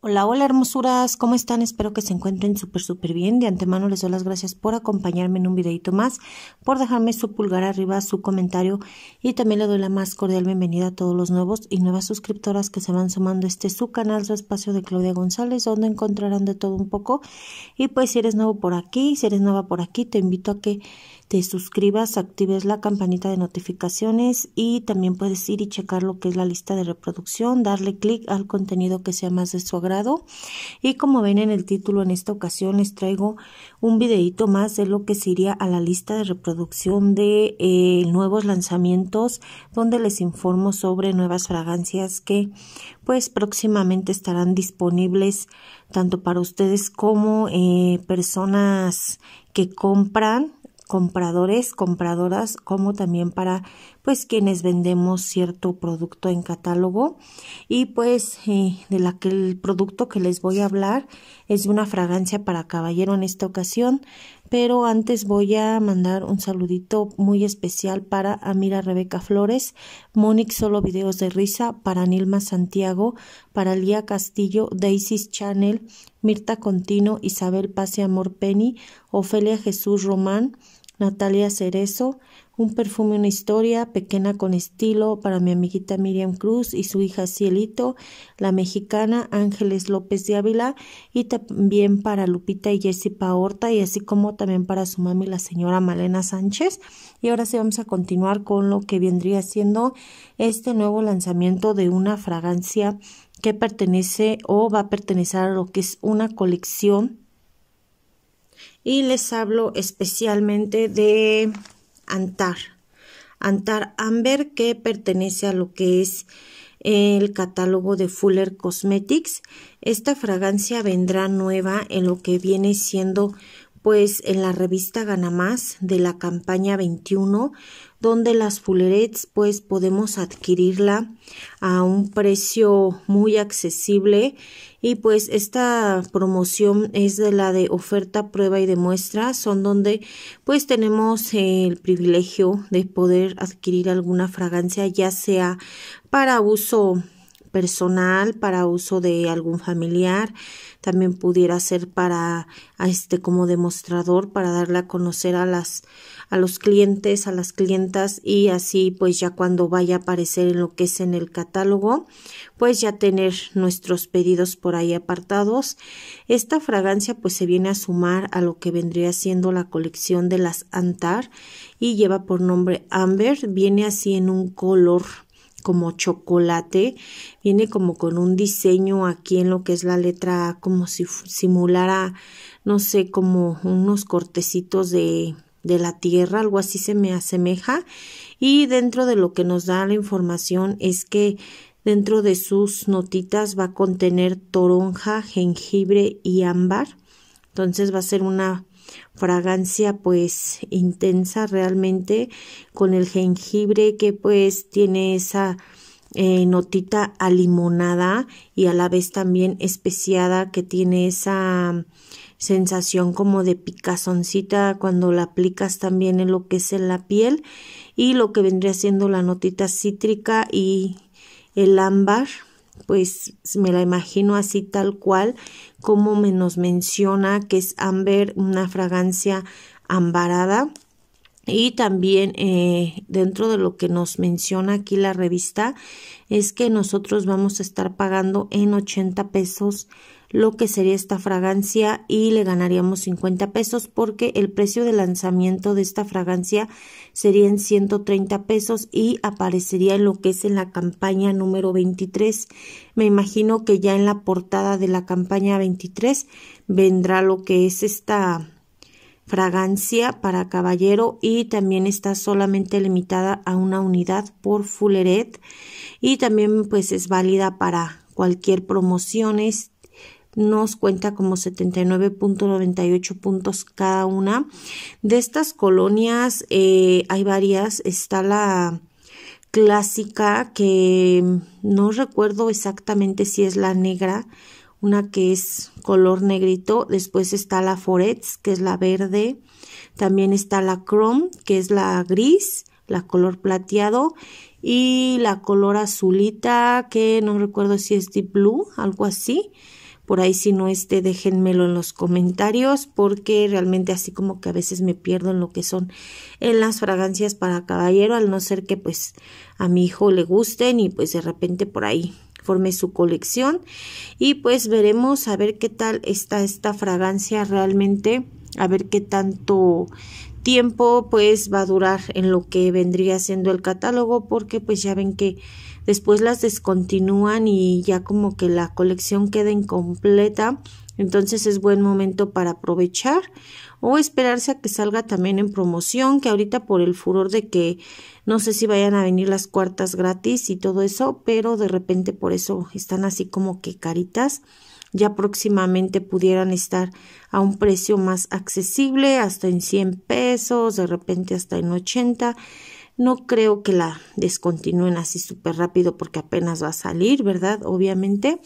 Hola, hola hermosuras, ¿cómo están? Espero que se encuentren súper, súper bien. De antemano les doy las gracias por acompañarme en un videito más, por dejarme su pulgar arriba, su comentario y también le doy la más cordial bienvenida a todos los nuevos y nuevas suscriptoras que se van sumando a este su canal, su espacio de Claudia González, donde encontrarán de todo un poco. Y pues si eres nuevo por aquí, si eres nueva por aquí, te invito a que te suscribas, actives la campanita de notificaciones y también puedes ir y checar lo que es la lista de reproducción, darle clic al contenido que sea más de su agrado. Y como ven en el título, en esta ocasión les traigo un videito más de lo que sería a la lista de reproducción de eh, nuevos lanzamientos, donde les informo sobre nuevas fragancias que pues próximamente estarán disponibles tanto para ustedes como eh, personas que compran compradores, compradoras, como también para pues quienes vendemos cierto producto en catálogo. Y pues eh, de que el producto que les voy a hablar es una fragancia para caballero en esta ocasión, pero antes voy a mandar un saludito muy especial para Amira Rebeca Flores, Mónica Solo Videos de Risa, para Nilma Santiago, para Lía Castillo, Daisy's Channel, Mirta Contino, Isabel Pase Amor Penny, Ofelia Jesús Román, Natalia Cerezo, un perfume, una historia, pequeña con estilo, para mi amiguita Miriam Cruz y su hija Cielito, la mexicana Ángeles López de Ávila y también para Lupita y Jessica Horta, y así como también para su mami la señora Malena Sánchez. Y ahora sí vamos a continuar con lo que vendría siendo este nuevo lanzamiento de una fragancia que pertenece o va a pertenecer a lo que es una colección y les hablo especialmente de Antar. Antar Amber que pertenece a lo que es el catálogo de Fuller Cosmetics. Esta fragancia vendrá nueva en lo que viene siendo pues en la revista Gana Más de la campaña 21, donde las fullerets pues podemos adquirirla a un precio muy accesible y pues esta promoción es de la de oferta, prueba y demuestra, son donde pues tenemos el privilegio de poder adquirir alguna fragancia ya sea para uso personal para uso de algún familiar, también pudiera ser para este como demostrador para darle a conocer a las a los clientes, a las clientas y así pues ya cuando vaya a aparecer en lo que es en el catálogo, pues ya tener nuestros pedidos por ahí apartados. Esta fragancia pues se viene a sumar a lo que vendría siendo la colección de las Antar y lleva por nombre Amber, viene así en un color como chocolate. Viene como con un diseño aquí en lo que es la letra A, como si simulara, no sé, como unos cortecitos de, de la tierra, algo así se me asemeja. Y dentro de lo que nos da la información es que dentro de sus notitas va a contener toronja, jengibre y ámbar entonces va a ser una fragancia pues intensa realmente con el jengibre que pues tiene esa eh, notita alimonada y a la vez también especiada que tiene esa sensación como de picazoncita cuando la aplicas también en lo que es en la piel y lo que vendría siendo la notita cítrica y el ámbar pues me la imagino así tal cual como nos menciona que es amber, una fragancia ambarada. Y también eh, dentro de lo que nos menciona aquí la revista es que nosotros vamos a estar pagando en 80 pesos lo que sería esta fragancia y le ganaríamos 50 pesos porque el precio de lanzamiento de esta fragancia sería en 130 pesos y aparecería en lo que es en la campaña número 23. Me imagino que ya en la portada de la campaña 23 vendrá lo que es esta fragancia para caballero y también está solamente limitada a una unidad por Fulleret y también pues es válida para cualquier promociones nos cuenta como 79.98 puntos cada una. De estas colonias eh, hay varias. Está la clásica que no recuerdo exactamente si es la negra, una que es color negrito. Después está la Forets, que es la verde. También está la Chrome, que es la gris, la color plateado y la color azulita que no recuerdo si es deep blue, algo así. Por ahí si no esté, déjenmelo en los comentarios porque realmente así como que a veces me pierdo en lo que son en las fragancias para caballero, al no ser que pues a mi hijo le gusten y pues de repente por ahí forme su colección y pues veremos a ver qué tal está esta fragancia realmente, a ver qué tanto tiempo pues va a durar en lo que vendría siendo el catálogo porque pues ya ven que después las descontinúan y ya como que la colección queda incompleta entonces es buen momento para aprovechar o esperarse a que salga también en promoción, que ahorita por el furor de que no sé si vayan a venir las cuartas gratis y todo eso, pero de repente por eso están así como que caritas ya próximamente pudieran estar a un precio más accesible, hasta en 100 pesos, de repente hasta en 80. No creo que la descontinúen así súper rápido porque apenas va a salir, ¿verdad? Obviamente.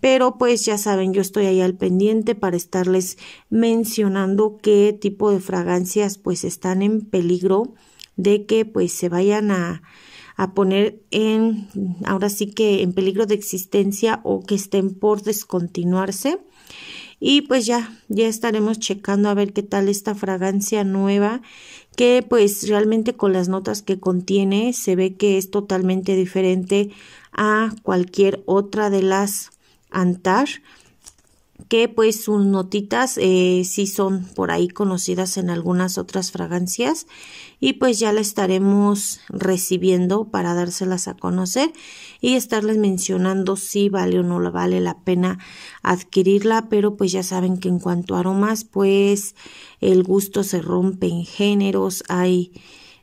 Pero pues ya saben, yo estoy ahí al pendiente para estarles mencionando qué tipo de fragancias pues están en peligro de que pues se vayan a a poner en, ahora sí que en peligro de existencia o que estén por descontinuarse. Y pues ya, ya estaremos checando a ver qué tal esta fragancia nueva, que pues realmente con las notas que contiene se ve que es totalmente diferente a cualquier otra de las Antar que pues sus notitas si eh, sí son por ahí conocidas en algunas otras fragancias y pues ya la estaremos recibiendo para dárselas a conocer y estarles mencionando si vale o no vale la pena adquirirla pero pues ya saben que en cuanto a aromas pues el gusto se rompe en géneros hay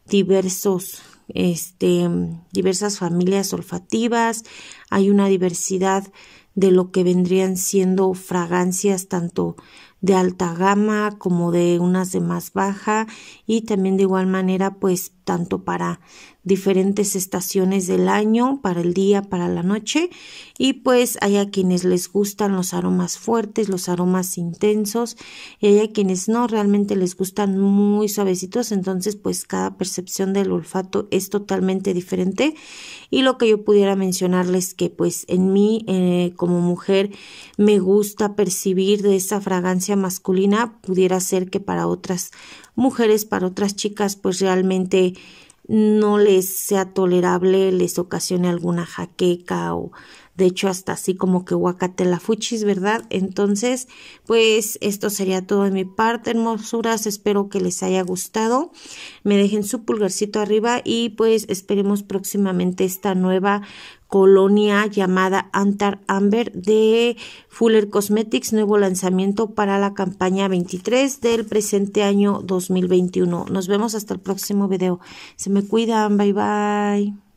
diversos este, diversas familias olfativas, hay una diversidad de lo que vendrían siendo fragancias tanto de alta gama como de unas de más baja y también de igual manera pues tanto para diferentes estaciones del año, para el día, para la noche. Y pues hay a quienes les gustan los aromas fuertes, los aromas intensos, y hay a quienes no, realmente les gustan muy suavecitos. Entonces, pues cada percepción del olfato es totalmente diferente. Y lo que yo pudiera mencionarles que pues en mí, eh, como mujer, me gusta percibir de esa fragancia masculina, pudiera ser que para otras mujeres, para otras chicas, pues realmente no les sea tolerable, les ocasione alguna jaqueca o de hecho hasta así como que huacate la fuchis, ¿verdad? Entonces, pues esto sería todo de mi parte, hermosuras, espero que les haya gustado. Me dejen su pulgarcito arriba y pues esperemos próximamente esta nueva colonia llamada Antar Amber de Fuller Cosmetics, nuevo lanzamiento para la campaña 23 del presente año 2021. Nos vemos hasta el próximo video. Se me cuidan, bye bye.